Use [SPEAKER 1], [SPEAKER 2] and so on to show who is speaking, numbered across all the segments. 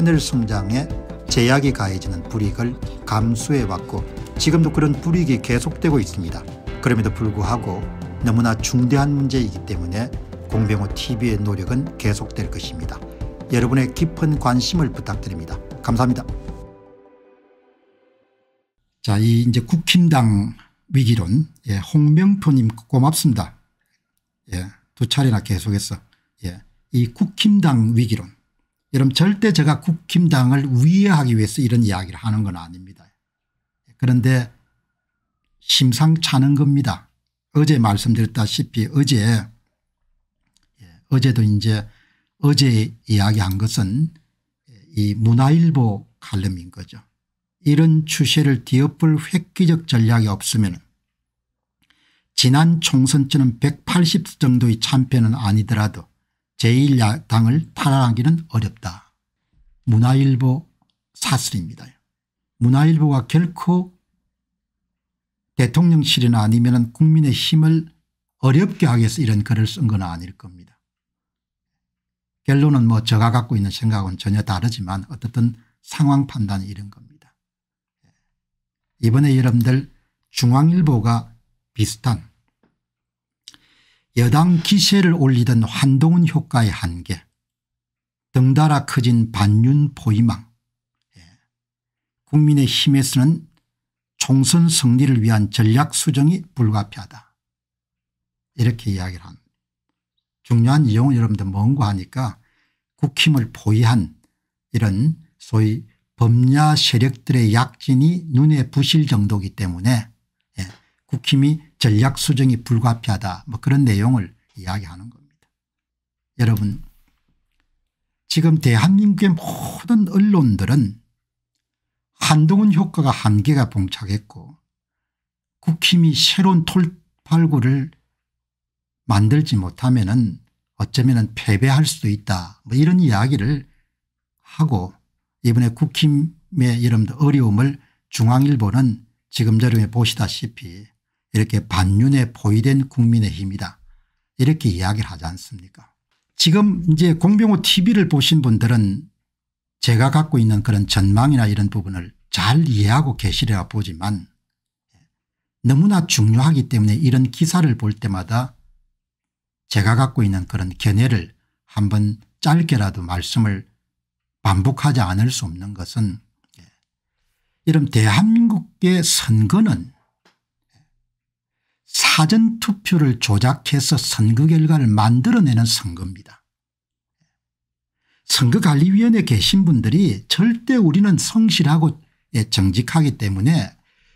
[SPEAKER 1] 하늘 성장에 제약이 가해지는 불이익을 감수해왔고 지금도 그런 불이익이 계속되고 있습니다. 그럼에도 불구하고 너무나 중대한 문제이기 때문에 공병호 TV의 노력은 계속될 것입니다. 여러분의 깊은 관심을 부탁드립니다. 감사합니다. 자, 이 이제 국힘당 위기론 예, 홍명표님 고맙습니다. 예, 두 차례나 계속해서 예, 이 국힘당 위기론 여러분 절대 제가 국힘당을 우회하기 위해서 이런 이야기를 하는 건 아닙니다. 그런데 심상찮은 겁니다. 어제 말씀드렸다시피 어제 예, 어제도 이제 어제 이야기한 것은 이 문화일보 칼럼인 거죠. 이런 추세를 뒤엎을 획기적 전략이 없으면 지난 총선 때는 180 정도의 참패는 아니더라도 제1야당을 탈환하기는 어렵다. 문화일보 사슬입니다 문화일보가 결코 대통령실이나 아니면 국민의 힘을 어렵게 하기 위해서 이런 글을 쓴 건 아닐 겁니다. 결론은 뭐 제가 갖고 있는 생각은 전혀 다르지만 어떻든 상황 판단이 이런 겁니다. 이번에 여러분들 중앙일보가 비슷한 여당 기세를 올리던 한동훈 효과의 한계 등달아 커진 반윤 포위망 예. 국민의힘에서는 총선 승리를 위한 전략 수정이 불가피하다 이렇게 이야기를 합 중요한 이용은 여러분들 뭔고 하니까 국힘을 포위한 이런 소위 범야 세력들의 약진이 눈에 부실 정도기 때문에 국힘이 전략 수정이 불가피하다 뭐 그런 내용을 이야기하는 겁니다. 여러분 지금 대한민국의 모든 언론들은 한동훈 효과가 한계가 봉착했고 국힘이 새로운 돌팔구를 만들지 못하면 은 어쩌면 은 패배할 수도 있다 뭐 이런 이야기를 하고 이번에 국힘의 여러분들 어려움을 중앙일보는 지금 여러에 보시다시피 이렇게 반윤에 포위된 국민의힘이다 이렇게 이야기를 하지 않습니까 지금 이제 공병호 tv를 보신 분들은 제가 갖고 있는 그런 전망이나 이런 부분을 잘 이해하고 계시리라 보지만 너무나 중요하기 때문에 이런 기사를 볼 때마다 제가 갖고 있는 그런 견해를 한번 짧게라도 말씀을 반복하지 않을 수 없는 것은 예, 이런 대한민국의 선거는 사전투표를 조작해서 선거 결과를 만들어내는 선거입니다. 선거관리위원회 계신 분들이 절대 우리는 성실하고 정직하기 때문에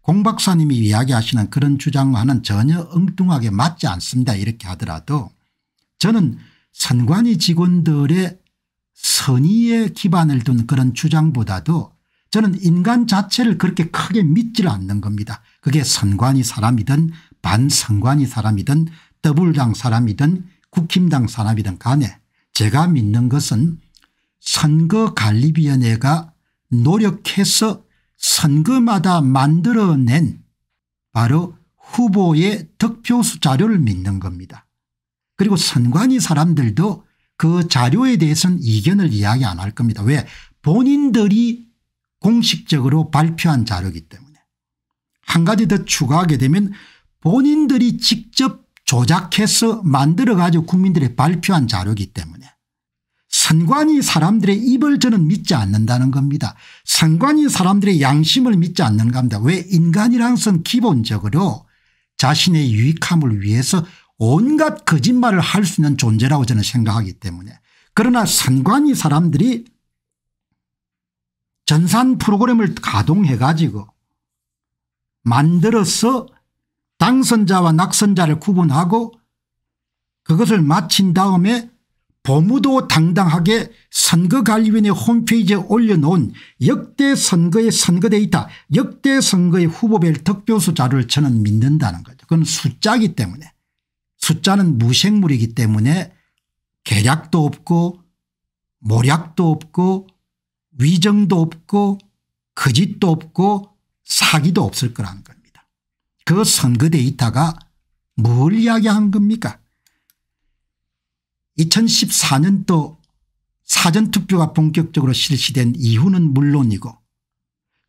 [SPEAKER 1] 공 박사님이 이야기하시는 그런 주장과는 전혀 엉뚱하게 맞지 않습니다 이렇게 하더라도 저는 선관위 직원들의 선의에 기반을 둔 그런 주장보다도 저는 인간 자체를 그렇게 크게 믿질 않는 겁니다. 그게 선관위 사람이든 반성관이 사람이든 더불당 사람이든 국힘당 사람이든 간에 제가 믿는 것은 선거관리위원회가 노력해서 선거마다 만들어낸 바로 후보의 득표수 자료를 믿는 겁니다. 그리고 선관위 사람들도 그 자료에 대해서는 이견을 이야기 안 할 겁니다. 왜 본인들이 공식적으로 발표한 자료이기 때문에. 한 가지 더 추가하게 되면 본인들이 직접 조작해서 만들어 가지고 국민들이 발표한 자료이기 때문에 선관위 사람들의 입을 저는 믿지 않는다는 겁니다. 선관위 사람들의 양심을 믿지 않는 겁니다. 왜 인간이란 것은 기본적으로 자신의 유익함을 위해서 온갖 거짓말을 할 수 있는 존재라고 저는 생각하기 때문에 그러나 선관위 사람들이 전산 프로그램을 가동해 가지고 만들어서 당선자와 낙선자를 구분하고 그것을 마친 다음에 보무도 당당하게 선거관리위원회 홈페이지에 올려놓은 역대 선거의 선거 데이터 역대 선거의 후보별 득표수 자료를 저는 믿는다는 거죠. 그건 숫자이기 때문에 숫자는 무생물이기 때문에 계략도 없고 모략도 없고 위정도 없고 거짓도 없고 사기도 없을 거라는 거예요. 그선거데이터가뭘 이야기한 겁니까 2014년도 사전투표가 본격적으로 실시된 이후는 물론이고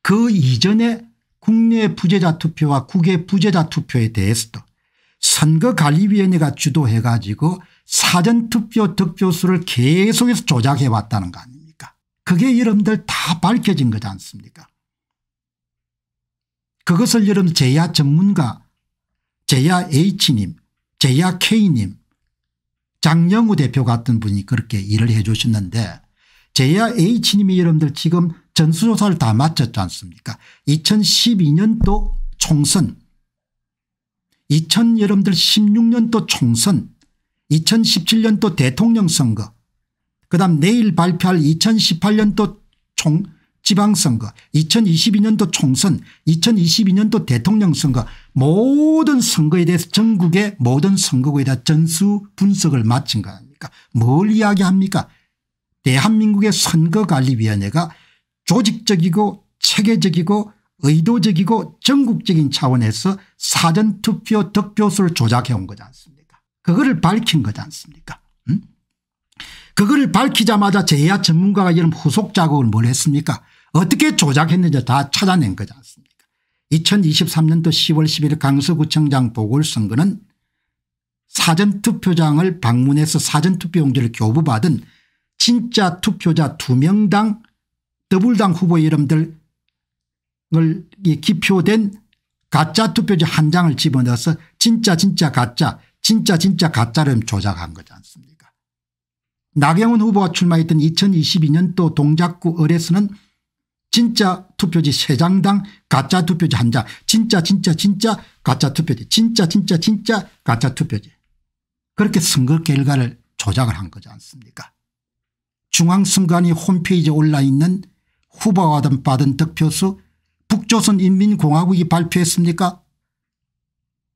[SPEAKER 1] 그 이전에 국내 부재자 투표와 국외 부재자 투표에 대해서도 선거관리위원회가 주도해 가지고 사전투표 득표수를 계속해서 조작해 왔다는 거 아닙니까 그게 여러분들 다 밝혀진 거지 않습니까 그것을 여러분 제야 전문가 제야 H님 제야 K님 장영우 대표 같은 분이 그렇게 일을 해 주셨는데 제야 H님이 여러분들 지금 전수조사를 다 마쳤지 않습니까 2012년도 총선 2 0 16년도 총선 2017년도 대통령 선거 그 다음 내일 발표할 2018년도 총선 지방선거 2022년도 총선 2022년도 대통령선거 모든 선거에 대해서 전국의 모든 선거구에 다 전수 분석을 마친 거 아닙니까 뭘 이야기합니까 대한민국의 선거관리위원회가 조직적이고 체계적이고 의도적이고 전국적인 차원에서 사전투표 득표수를 조작해 온 거지 않습니까 그거를 밝힌 거지 않습니까 그거를 밝히자마자 제야 전문가가 이런 후속 작업을 뭘 했습니까 어떻게 조작했는지 다 찾아낸 거지 않습니까 2023년도 10월 11일 강서구청장 보궐선거는 사전투표장을 방문해서 사전투표용지를 교부받은 진짜 투표자 2명당 더불당 후보 이름들 기표된 가짜 투표지 한 장을 집어넣어서 진짜 진짜 가짜 진짜 진짜 가짜를 조작한 거지 않습니까 나경원 후보가 출마했던 2022년도 동작구 을에서는 진짜 투표지 3장당 가짜 투표지 한 장 진짜 진짜 진짜 가짜 투표지 진짜 진짜 진짜 가짜 투표지 그렇게 선거 결과를 조작을 한 거지 않습니까 중앙선관위 홈페이지에 올라있는 후보가 받은 득표수 북조선인민공화국이 발표했습니까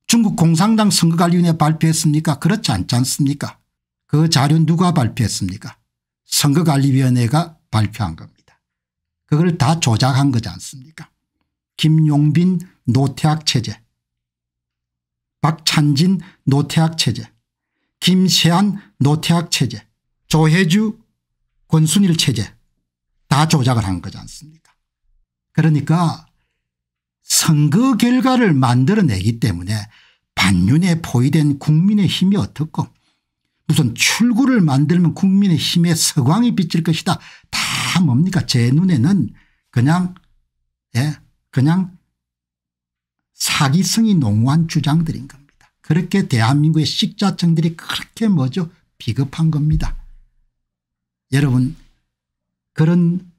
[SPEAKER 1] 중국 공산당 선거관리위원회 발표했습니까 그렇지 않지 않습니까 그 자료 누가 발표했습니까 선거관리위원회가 발표한 겁니다 그걸 다 조작한 거지 않습니까 김용빈 노태학 체제 박찬진 노태학 체제 김세한 노태학 체제 조혜주 권순일 체제 다 조작을 한 거지 않습니까 그러니까 선거 결과를 만들어내기 때문에 반윤에 포위된 국민의 힘이 어떻고 무슨 출구를 만들면 국민의 힘의 서광이 비칠 것이다 다다 뭡니까 제 눈에는 그냥 예 그냥 사기성이 농후한 주장들인 겁니다. 그렇게 대한민국의 식자층들이 그렇게 뭐죠 비겁한 겁니다. 여러분 그런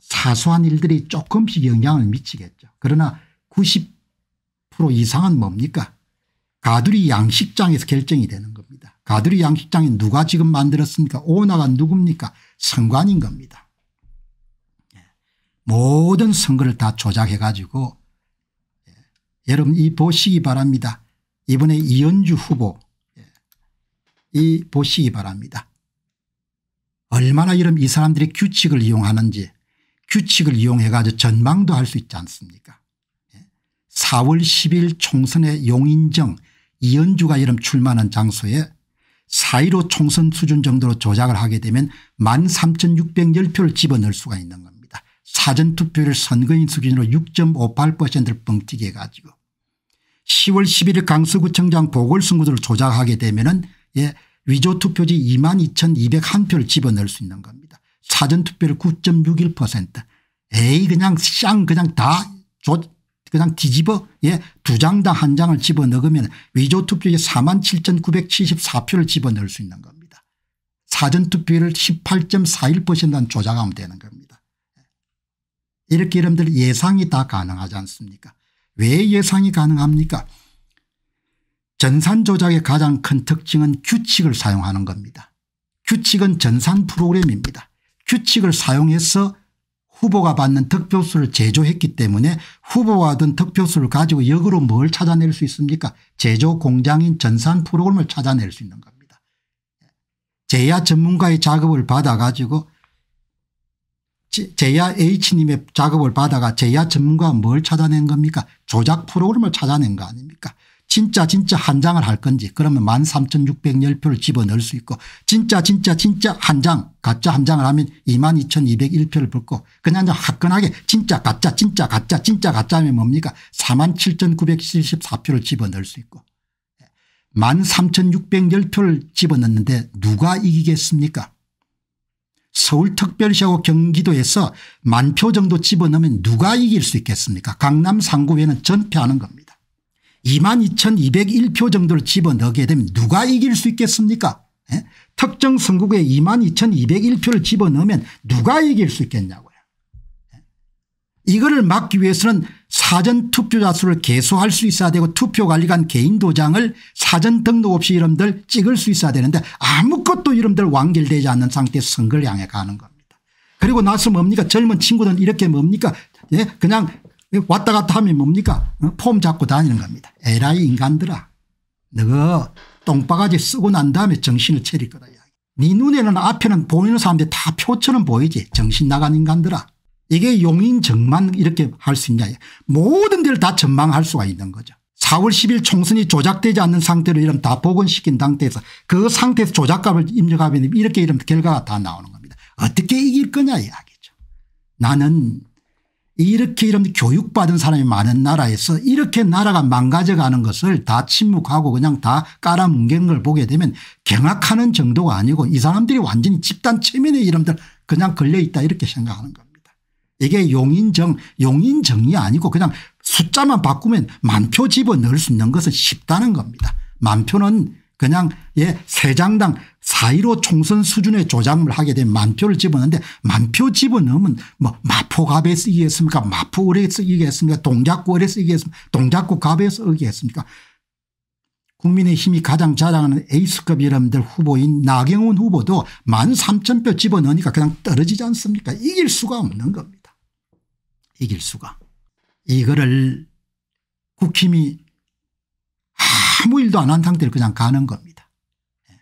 [SPEAKER 1] 사소한 일들이 조금씩 영향을 미치겠죠. 그러나 90% 이상은 뭡니까 가두리 양식장에서 결정이 되는 겁니다. 가두리 양식장이 누가 지금 만들었습니까 오나가 누굽니까 선관인 겁니다. 모든 선거를 다 조작해 가지고 예, 여러분 이 보시기 바랍니다. 이번에 이현주 후보 예, 이 보시기 바랍니다. 얼마나 이런 이 사람들이 규칙을 이용하는지 규칙을 이용해 가지고 전망도 할 수 있지 않습니까 4월 예, 10일 총선의 용인정 이현주가 이름 출마하는 장소에 4.15 총선 수준 정도로 조작을 하게 되면 13,610표를 집어넣을 수가 있는 겁니다. 사전투표를 선거인 수준으로 6.58%를 뻥튀기 해가지고 10월 11일 강서구청장 보궐선거들을 조작하게 되면 예 위조투표지 2만 2201표를 집어넣을 수 있는 겁니다. 사전투표를 9.61% 에이 그냥 쌍 그냥 다 조, 그냥 뒤집어 예 두 장당 한 장을 집어넣으면 위조투표지 4만 7,974표를 집어넣을 수 있는 겁니다. 사전투표를 18.41%는 조작하면 되는 겁니다. 이렇게 여러분들 예상이 다 가능하지 않습니까 왜 예상이 가능합니까 전산 조작의 가장 큰 특징은 규칙을 사용하는 겁니다. 규칙은 전산 프로그램입니다. 규칙을 사용해서 후보가 받는 득표수를 제조했기 때문에 후보가 얻은 득표수를 가지고 역으로 뭘 찾아낼 수 있습니까 제조 공장인 전산 프로그램을 찾아낼 수 있는 겁니다. 제야 전문가의 작업을 받아 가지고 제야 H님의 작업을 받아가 제야 전문가 가뭘 찾아낸 겁니까 조작 프로그램을 찾아낸 거 아닙니까 진짜 진짜 한 장을 할 건지 그러면 13,610표를 집어넣을 수 있고 진짜 진짜 진짜 한 장 가짜 한 장을 하면 22,201표를 붙고 그냥 화끈하게 진짜 가짜 진짜 가짜 진짜 가짜 하면 뭡니까 47,974표를 집어넣을 수 있고 13,610표를 예. 집어넣는데 누가 이기겠습니까 서울특별시하고 경기도에서 만 표 정도 집어넣으면 누가 이길 수 있겠습니까 강남 상구에는 전패하는 겁니다. 22,201표 정도를 집어넣게 되면 누가 이길 수 있겠습니까 예? 특정 선거구에 22,201표를 집어넣으면 누가 이길 수 있겠냐고요. 이거를 막기 위해서는 사전 투표자 수를 개수할 수 있어야 되고 투표관리관 개인 도장을 사전 등록 없이 이름들 찍을 수 있어야 되는데 아무것도 이름들 완결되지 않는 상태에서 선거를 향해 가는 겁니다. 그리고 나서 뭡니까 젊은 친구들은 이렇게 뭡니까 예? 그냥 왔다 갔다 하면 뭡니까 어? 폼 잡고 다니는 겁니다. 에라이 인간들아 너가 똥바가지 쓰고 난 다음에 정신을 차릴 거다. 네 눈에는 앞에는 보이는 사람들 다 표처럼 보이지 정신 나간 인간들아 이게 용인 정만 이렇게 할 수 있냐 모든 데를 다 전망할 수가 있는 거죠. 4월 10일 총선이 조작되지 않는 상태로 이름다 복원시킨 상태에서 그 상태에서 조작값을 입력하면 이렇게 이름 결과가 다 나오는 겁니다. 어떻게 이길 거냐 이야기죠. 나는 이렇게 이런 교육받은 사람이 많은 나라에서 이렇게 나라가 망가져가는 것을 다 침묵하고 그냥 다깔아뭉갠걸 보게 되면 경악하는 정도가 아니고 이 사람들이 완전히 집단 체면에 이름들 그냥 걸려있다 이렇게 생각하는 겁니다. 이게 용인정 용인정이 아니고 그냥 숫자만 바꾸면 만표 집어넣을 수 있는 것은 쉽다는 겁니다. 만표는 그냥 예, 세 장당 4.15 총선 수준의 조작을 하게 되 만표를 집어는데 만표 집어넣으면 뭐 마포갑에 쓰이겠습니까 마포을에 쓰이겠습니까 동작구을에 쓰이겠습니까 동작구갑에 쓰이겠습니까 국민의힘이 가장 자랑하는 에이스급 이름들 후보인 나경원 후보도 1 3 0표 집어넣으니까 그냥 떨어지지 않습니까 이길 수가 없는 겁니다. 이길 수가. 이거를 국힘이 아무 일도 안 한 상태로 그냥 가는 겁니다. 예.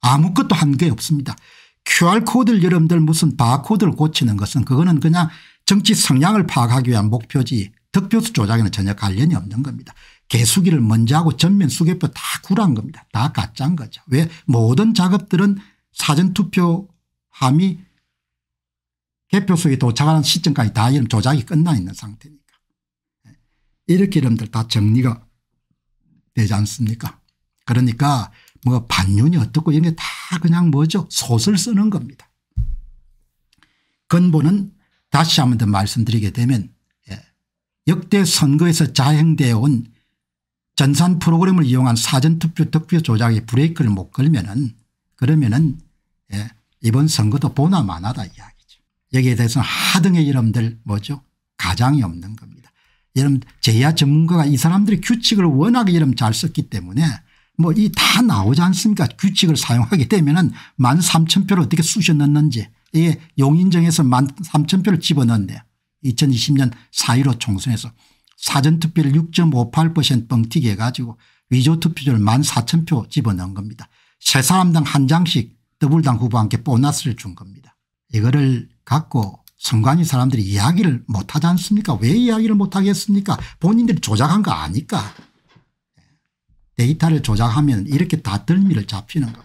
[SPEAKER 1] 아무것도 한 게 없습니다. QR코드를 여러분들 무슨 바코드를 고치는 것은 그거는 그냥 정치 성향을 파악하기 위한 목표지 득표수 조작에는 전혀 관련이 없는 겁니다. 개수기를 먼저 하고 전면 수개표 다 구란 겁니다. 다 가짜인 거죠. 왜 모든 작업들은 사전투표함이 개표수에 도착하는 시점까지 다 이런 조작이 끝나 있는 상태니까. 예. 이렇게 이름들 다 정리가 되지 않습니까 그러니까 뭐 반윤이 어떻고 이런 게 다 그냥 뭐죠 소설 쓰는 겁니다. 근본은 다시 한 번 더 말씀드리게 되면 예. 역대 선거에서 자행되어 온 전산 프로그램을 이용한 사전투표 득표 조작에 브레이크를 못 걸면은 그러면은 예, 이번 선거도 보나 마나다 이야기. 여기에 대해서는 하등의 이름들 뭐죠 가장이 없는 겁니다. 여러분 제야 전문가가 이 사람들이 규칙을 워낙에 이름 잘 썼기 때문에 뭐 이 다 나오지 않습니까 규칙을 사용하게 되면 은만 삼천 표를 어떻게 쑤셔 넣는지 이게 용인정에서 만 삼천 표를 집어넣었네요. 2020년 4.15 총선에서 사전투표를 6.58% 뻥튀기 해가지고 위조투표율 14,000표 집어넣은 겁니다. 세 사람당 한 장씩 더블당 후보한테 보너스를 준 겁니다. 이거를 갖고 선관이 사람들이 이야기를 못하지 않습니까 왜 이야기를 못하겠습니까 본인들이 조작한 거 아니까 예. 데이터를 조작하면 이렇게 다 덜미를 잡히는 겁니다.